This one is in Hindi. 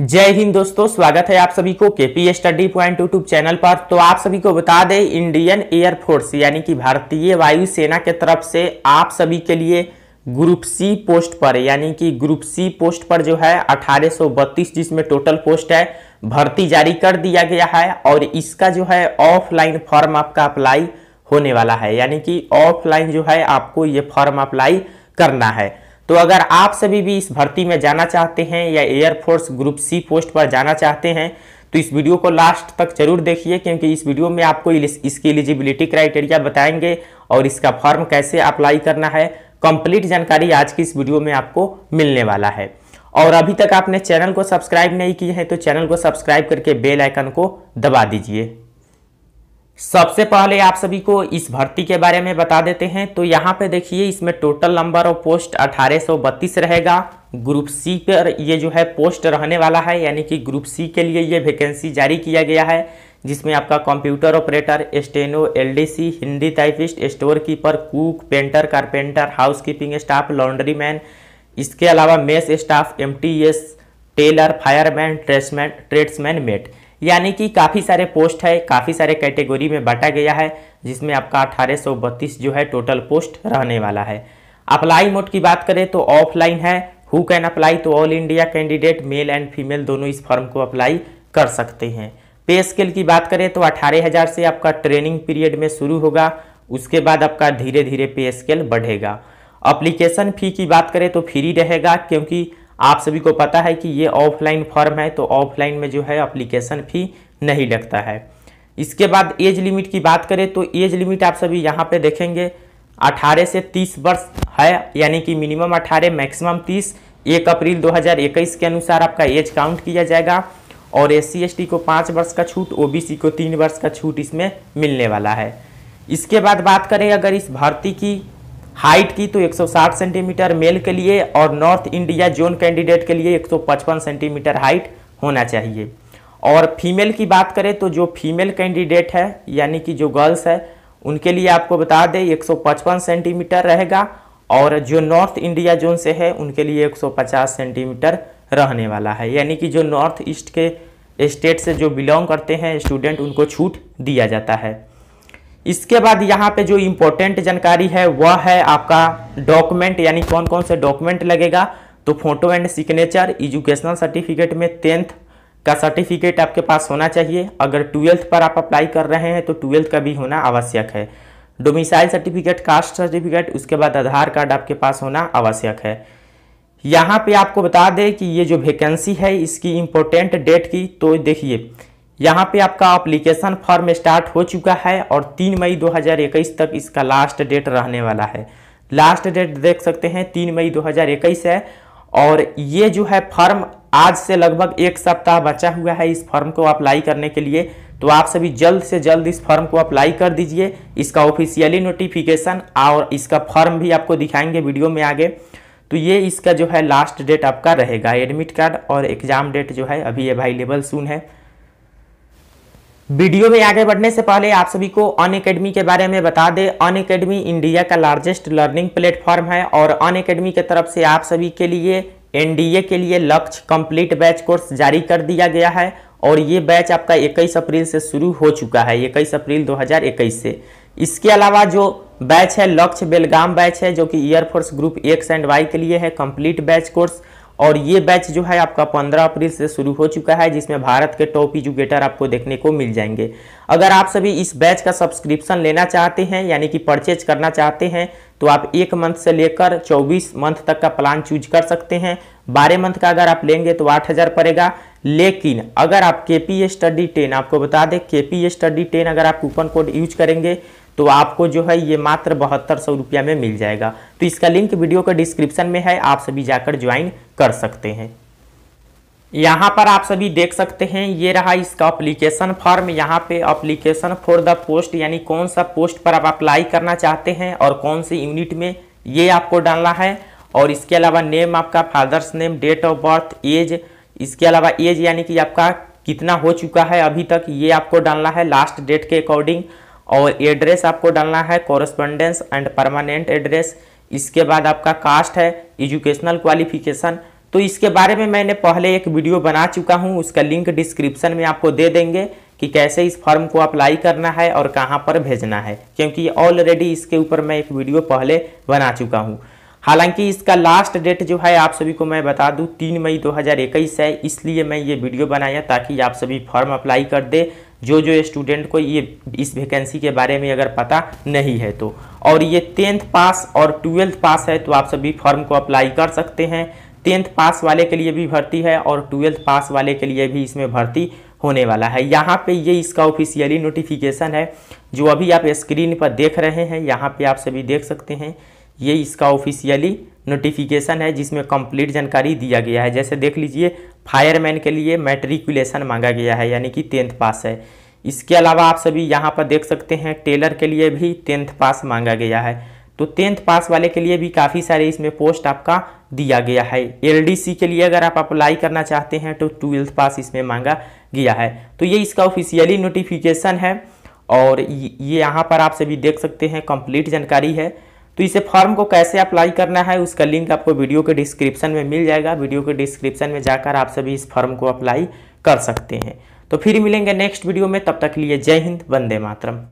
जय हिंद दोस्तों स्वागत है आप सभी को KP study point YouTube channel पर तो आप सभी को बता दें इंडियन एयरफोर्स यानी कि भारतीय वायुसेना के तरफ से आप सभी के लिए ग्रुप सी पोस्ट पर यानी कि ग्रुप सी पोस्ट पर जो है अठारह जिसमें टोटल पोस्ट है भर्ती जारी कर दिया गया है और इसका जो है ऑफलाइन फॉर्म आपका अप्लाई होने वाला है यानी कि ऑफलाइन जो है आपको ये फॉर्म अप्लाई करना है तो अगर आप सभी भी इस भर्ती में जाना चाहते हैं या एयरफोर्स ग्रुप सी पोस्ट पर जाना चाहते हैं तो इस वीडियो को लास्ट तक जरूर देखिए क्योंकि इस वीडियो में आपको इसकी एलिजिबिलिटी क्राइटेरिया बताएंगे और इसका फॉर्म कैसे अप्लाई करना है कंप्लीट जानकारी आज की इस वीडियो में आपको मिलने वाला है और अभी तक आपने चैनल को सब्सक्राइब नहीं किए हैं तो चैनल को सब्सक्राइब करके बेल आइकन को दबा दीजिए सबसे पहले आप सभी को इस भर्ती के बारे में बता देते हैं तो यहाँ पे देखिए इसमें टोटल नंबर ऑफ पोस्ट अठारह रहेगा ग्रुप सी पर ये जो है पोस्ट रहने वाला है यानी कि ग्रुप सी के लिए ये वैकेंसी जारी किया गया है जिसमें आपका computer operator steno LDC Hindi typist store keeper cook painter carpenter housekeeping staff laundry man इसके अलावा mess staff MTS tailor fireman tradesman tradesman mate यानी कि काफ़ी सारे पोस्ट है काफ़ी सारे कैटेगरी में बांटा गया है जिसमें आपका अठारह जो है टोटल पोस्ट रहने वाला है अप्लाई मोड की बात करें तो ऑफलाइन है हु कैन अप्लाई तो all India candidate male and female दोनों इस फॉर्म को अप्लाई कर सकते हैं पे स्केल की बात करें तो अठारह हज़ार से आपका ट्रेनिंग पीरियड में शुरू होगा उसके बाद आपका धीरे धीरे पे स्केल बढ़ेगा अप्लीकेशन फ़ी की बात करें तो फ्री रहेगा क्योंकि आप सभी को पता है कि ये ऑफलाइन फॉर्म है तो ऑफलाइन में जो है अप्लीकेशन फ़ी नहीं लगता है इसके बाद एज लिमिट की बात करें तो एज लिमिट आप सभी यहाँ पे देखेंगे 18 से 30 वर्ष है यानी कि मिनिमम 18 मैक्सिमम 30 एक अप्रैल 2021 के अनुसार आपका एज काउंट किया जाएगा और एस सी को पाँच वर्ष का छूट ओबीसी को तीन वर्ष का छूट इसमें मिलने वाला है इसके बाद बात करें अगर इस भर्ती की हाइट की तो 160 सेंटीमीटर मेल के लिए और नॉर्थ इंडिया जोन कैंडिडेट के लिए 155 सेंटीमीटर हाइट होना चाहिए और फीमेल की बात करें तो जो फीमेल कैंडिडेट है यानी कि जो गर्ल्स है उनके लिए आपको बता दें 155 सेंटीमीटर रहेगा और जो नॉर्थ इंडिया जोन से है उनके लिए 150 सेंटीमीटर रहने वाला है यानी कि जो नॉर्थ ईस्ट के स्टेट से जो बिलोंग करते हैं स्टूडेंट उनको छूट दिया जाता है इसके बाद यहाँ पे जो इम्पोर्टेंट जानकारी है वह है आपका डॉक्यूमेंट यानी कौन कौन से डॉक्यूमेंट लगेगा तो photo and signature educational certificate में टेंथ का सर्टिफिकेट आपके पास होना चाहिए अगर ट्वेल्थ पर आप अप्लाई कर रहे हैं तो ट्वेल्थ का भी होना आवश्यक है डोमिसाइल सर्टिफिकेट कास्ट सर्टिफिकेट उसके बाद आधार कार्ड आपके पास होना आवश्यक है यहाँ पे आपको बता दें कि ये जो वैकेंसी है इसकी इम्पोर्टेंट डेट की तो देखिए यहाँ पे आपका अप्लीकेशन फॉर्म स्टार्ट हो चुका है और तीन मई 2021 तक इसका लास्ट डेट रहने वाला है लास्ट डेट देख सकते हैं तीन मई 2021 है और ये जो है फॉर्म आज से लगभग एक सप्ताह बचा हुआ है इस फॉर्म को अप्लाई करने के लिए तो आप सभी जल्द से जल्द इस फॉर्म को अप्लाई कर दीजिए इसका ऑफिशियली नोटिफिकेशन और इसका फॉर्म भी आपको दिखाएंगे वीडियो में आगे तो ये इसका जो है लास्ट डेट आपका रहेगा एडमिट कार्ड और एग्ज़ाम डेट जो है अभी अवेलेबल सुन है वीडियो में आगे बढ़ने से पहले आप सभी को अन अकेडमी के बारे में बता दें अन अकेडमी इंडिया का लार्जेस्ट लर्निंग प्लेटफॉर्म है और अन अकेडमी की तरफ से आप सभी के लिए एनडीए के लिए लक्ष्य कंप्लीट बैच कोर्स जारी कर दिया गया है और ये बैच आपका 21 अप्रैल से शुरू हो चुका है 21 अप्रैल 2021 से इसके अलावा जो बैच है लक्ष्य बेलगाम बैच है जो कि air force group X and Y के लिए है कंप्लीट बैच कोर्स और ये बैच जो है आपका 15 अप्रैल से शुरू हो चुका है जिसमें भारत के टॉप एजुकेटर आपको देखने को मिल जाएंगे अगर आप सभी इस बैच का सब्सक्रिप्शन लेना चाहते हैं यानी कि परचेज करना चाहते हैं तो आप एक मंथ से लेकर 24 मंथ तक का प्लान चूज कर सकते हैं बारह मंथ का अगर आप लेंगे तो आठ हज़ार पड़ेगा लेकिन अगर आप के पी स्टडी टेन आपको बता दें के पी स्टडी टेन अगर आप कूपन कोड यूज करेंगे तो आपको जो है ये मात्र बहत्तर सौ रुपया में मिल जाएगा तो इसका लिंक वीडियो का डिस्क्रिप्शन में है आप सभी जाकर ज्वाइन कर सकते हैं यहाँ पर आप सभी देख सकते हैं ये रहा इसका अप्लीकेशन फॉर्म यहाँ पे अप्लीकेशन फॉर द पोस्ट यानी कौन सा पोस्ट पर आप अप्लाई करना चाहते हैं और कौन सी यूनिट में ये आपको डालना है और इसके अलावा नेम आपका father's name date of birth age इसके अलावा एज यानी कि आपका कितना हो चुका है अभी तक ये आपको डालना है लास्ट डेट के अकॉर्डिंग और एड्रेस आपको डालना है कॉरेस्पॉन्डेंस एंड परमानेंट एड्रेस इसके बाद आपका कास्ट है एजुकेशनल क्वालिफिकेशन तो इसके बारे में मैंने पहले एक वीडियो बना चुका हूँ उसका लिंक डिस्क्रिप्शन में आपको दे देंगे कि कैसे इस फॉर्म को अप्लाई करना है और कहाँ पर भेजना है क्योंकि ऑलरेडी इसके ऊपर मैं एक वीडियो पहले बना चुका हूँ हालांकि इसका लास्ट डेट जो है आप सभी को मैं बता दूं तीन मई 2021 है इसलिए मैं ये वीडियो बनाया ताकि आप सभी फॉर्म अप्लाई कर दे जो जो स्टूडेंट को ये इस वैकेंसी के बारे में अगर पता नहीं है तो और ये टेंथ पास और ट्वेल्थ पास है तो आप सभी फॉर्म को अप्लाई कर सकते हैं टेंथ पास वाले के लिए भी भर्ती है और ट्वेल्थ पास वाले के लिए भी इसमें भर्ती होने वाला है यहाँ पे ये इसका ऑफिशियली नोटिफिकेशन है जो अभी आप स्क्रीन पर देख रहे हैं यहाँ पे आप सभी देख सकते हैं ये इसका ऑफिशियली नोटिफिकेशन है जिसमें कंप्लीट जानकारी दिया गया है जैसे देख लीजिए फायरमैन के लिए मैट्रिकुलेशन मांगा गया है यानी कि टेंथ पास है इसके अलावा आप सभी यहाँ पर देख सकते हैं टेलर के लिए भी टेंथ पास मांगा गया है तो टेंथ पास वाले के लिए भी काफ़ी सारे इसमें पोस्ट आपका दिया गया है एल के लिए अगर आप अप्लाई करना चाहते हैं तो ट्वेल्थ पास इसमें मांगा गया है तो ये इसका ऑफिशियली नोटिफिकेशन है और ये यहाँ पर आप सभी देख सकते हैं कंप्लीट जानकारी है तो इसे फॉर्म को कैसे अप्लाई करना है उसका लिंक आपको वीडियो के डिस्क्रिप्शन में मिल जाएगा वीडियो के डिस्क्रिप्शन में जाकर आप सभी इस फॉर्म को अप्लाई कर सकते हैं तो फिर मिलेंगे नेक्स्ट वीडियो में तब तक लिए जय हिंद वंदे मातरम